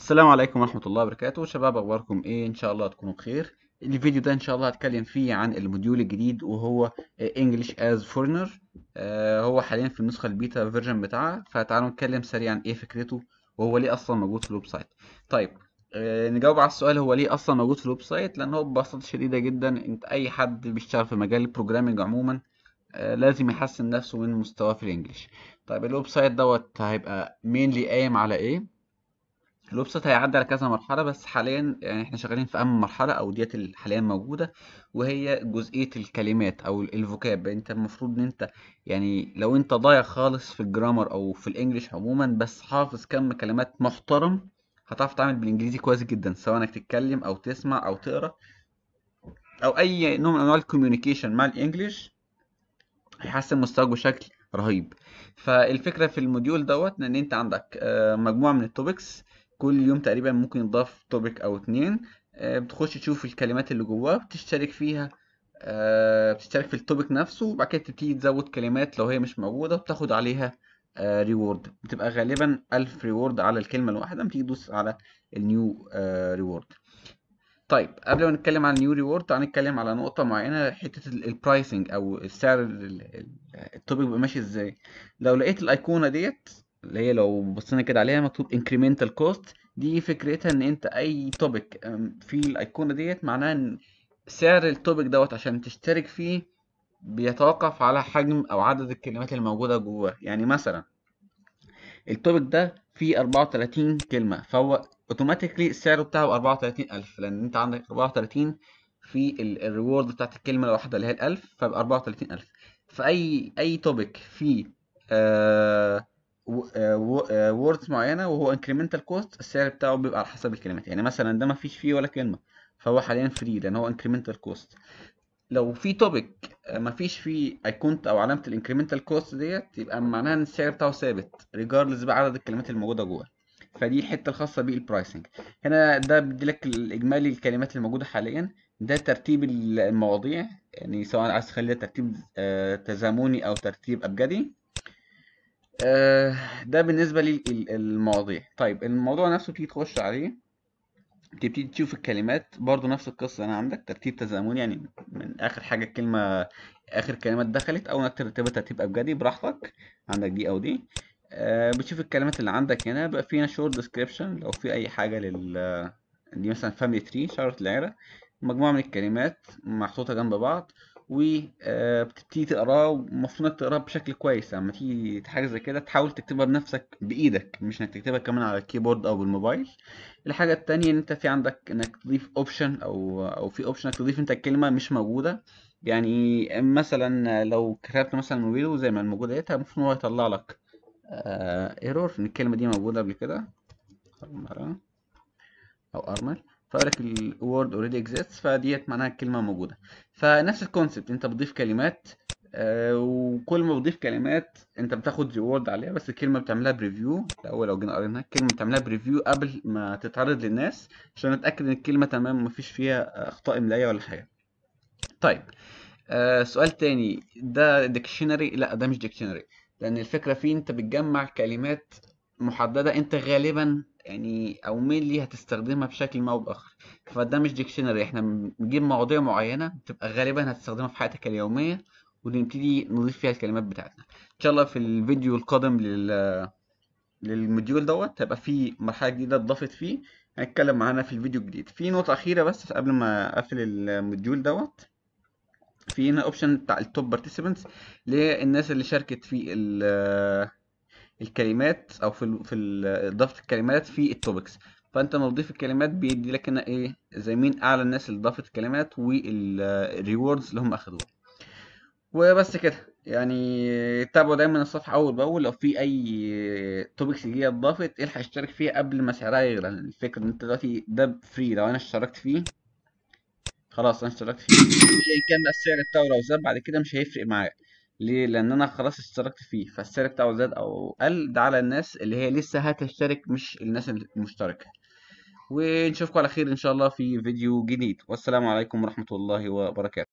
السلام عليكم ورحمة الله وبركاته شباب أخباركم إيه إن شاء الله تكونوا بخير الفيديو ده إن شاء الله هتكلم فيه عن الموديول الجديد وهو English as Foreigner آه هو حاليا في النسخة البيتا فيرجن بتاعها فتعالوا نتكلم سريعا إيه فكرته وهو ليه أصلا موجود في الويب سايت طيب آه نجاوب على السؤال هو ليه أصلا موجود في الويب سايت لأن هو ببساطة شديدة جدا أنت أي حد بيشتغل في مجال البروجرامنج عموما آه، لازم يحسن نفسه من مستواه في الإنجليش طيب الويب سايت دوت هيبقى مينلي قايم على إيه الويب سايت هيعدي على كذا مرحلة بس حاليا يعني احنا شغالين في أهم مرحلة أو ديت اللي حاليا موجودة وهي جزئية الكلمات أو الفوكاب أنت المفروض إن أنت يعني لو أنت ضايع خالص في الجرامر أو في الإنجليش عموما بس حافظ كم كلمات محترم هتعرف تتعامل بالإنجليزي كويس جدا سواء إنك تتكلم أو تسمع أو تقرا أو أي نوع من أنواع الكوميونيكيشن مع الإنجليش هيحسن مستواك بشكل رهيب فالفكرة في الموديول دوت إن أنت عندك آه، مجموعة من التوبكس كل يوم تقريبا ممكن يضاف توبيك او اتنين آه، بتخش تشوف الكلمات اللي جواه بتشترك فيها آه، بتشترك في التوبيك نفسه وبعد كده تبتدي تزود كلمات لو هي مش موجودة بتاخد عليها ريورد آه، بتبقى غالبا 1000 ريورد على الكلمة الواحدة بتيجي تدوس على النيو ريورد طيب قبل ما نتكلم على النيو ريورد هنتكلم على نقطة معينة حتة البرايسنج أو السعر التوبيك بيبقى ماشي ازاي لو لقيت الأيقونة ديت اللي هي لو بصينا كده عليها مكتوب incremental cost دي فكرتها ان انت اي توبك في الايقونه ديت معناها ان سعر التوبك دوت عشان تشترك فيه بيتوقف على حجم او عدد الكلمات الموجوده جواه يعني مثلا التوبك ده فيه 34 كلمه فهو اوتوماتيكلي السعر بتاعه 34000 لان انت عندك 34 في الريورد بتاعت الكلمه الواحده اللي هي ال1000 وتلاتين 34000 فاي اي توبك فيه آه ووردز آه، آه، معينه وهو انكريمنتال كوست السعر بتاعه بيبقى على حسب الكلمات يعني مثلا ده ما فيش فيه ولا كلمه فهو حاليا فري لان هو انكريمنتال كوست لو في توبيك آه، ما فيش فيه ايكونت او علامه الانكريمنتال كوست ديت يبقى معناها ان السعر بتاعه ثابت ريجاردلس بقى عدد الكلمات الموجوده جوه فدي الحته الخاصه بالبرايسنج هنا ده بيديلك الاجمالي الكلمات الموجوده حاليا ده ترتيب المواضيع يعني سواء عايز تخليها ترتيب تزامني او ترتيب ابجدي آه، ده بالنسبة للمواضيع طيب الموضوع نفسه تيجي تخش عليه تبتدي تشوف الكلمات برضو نفس القصة أنا عندك ترتيب تزامن يعني من آخر حاجة الكلمة آخر كلمات دخلت أو إنك ترتبها تبقى بجدي براحتك عندك دي أو دي آه بتشوف الكلمات اللي عندك هنا بقى في هنا شورت ديسكريبشن لو في أي حاجة لل دي مثلا فاميلي تري شجرة العيلة مجموعة من الكلمات محطوطة جنب بعض وبتبتدي تقراه ومفروض انك تقراه بشكل كويس لما تيجي حاجه زي كده تحاول تكتبها بنفسك بايدك مش انك تكتبها كمان على الكيبورد او بالموبايل الحاجه التانية ان انت في عندك انك تضيف اوبشن او او في اوبشن انك تضيف انت الكلمه مش موجوده يعني مثلا لو كتبت مثلا ويلو زي ما الموجوده ديت المفروض هو يطلع لك ايرور آه، ان الكلمه دي موجوده قبل كده او ارمل فقال لك ال word already exists فديت معناها الكلمة موجودة فنفس الكونسبت أنت بتضيف كلمات آه، وكل ما بتضيف كلمات أنت بتاخد reward عليها بس الكلمة بتعملها بريفيو الأول لو جينا قريناها الكلمة بتعملها بريفيو قبل ما تتعرض للناس عشان نتاكد إن الكلمة تمام ومفيش فيها أخطاء إملائية ولا حاجة طيب آه، سؤال تاني ده ديكشنري لا ده مش ديكشنري لأن الفكرة فيه أنت بتجمع كلمات محددة أنت غالبا يعني او مين اللي هتستخدمها بشكل ما او باخر فده مش ديكشنري احنا بنجيب مواضيع معينه بتبقى غالبا هتستخدمها في حياتك اليوميه ونبتدي نضيف فيها الكلمات بتاعتنا ان شاء الله في الفيديو القادم لل للموديول دوت هيبقى في مرحله جديده اتضافت فيه هنتكلم معانا في الفيديو الجديد في نقطه اخيره بس قبل ما اقفل الموديول دوت في هنا اوبشن بتاع التوب بارتيسيبنتس للناس اللي شاركت في الكلمات او في ال في ال اضافه الكلمات في التوبكس فانت لما تضيف الكلمات بيدي لك هنا ايه زي مين اعلى الناس اللي ضافت الكلمات والريوردز اللي هم اخدوها وبس كده يعني تابعوا دايما الصفحه اول باول لو في اي توبكس جديده اتضافت الحق اشترك فيها قبل ما سعرها يغلى يعني الفكره ان انت دلوقتي ده فري لو انا اشتركت فيه خلاص انا اشتركت فيه كان السعر بتاعه لو زاد بعد كده مش هيفرق معايا ليه لان انا خلاص اشتركت فيه فالسعر بتاعه زاد او قل ده على الناس اللي هي لسه هتشترك مش الناس المشتركه ونشوفكم على خير ان شاء الله في فيديو جديد والسلام عليكم ورحمه الله وبركاته